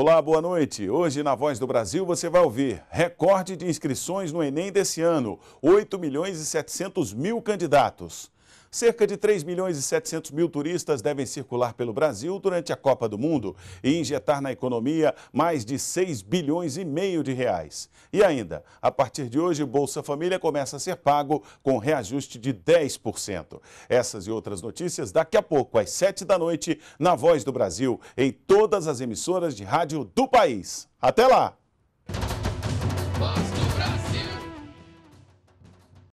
Olá, boa noite. Hoje na Voz do Brasil você vai ouvir recorde de inscrições no Enem desse ano, 8 milhões e 700 mil candidatos. Cerca de 3 milhões e 700 mil turistas devem circular pelo Brasil durante a Copa do Mundo e injetar na economia mais de 6 bilhões e meio de reais. E ainda, a partir de hoje, Bolsa Família começa a ser pago com reajuste de 10%. Essas e outras notícias daqui a pouco, às 7 da noite, na Voz do Brasil, em todas as emissoras de rádio do país. Até lá!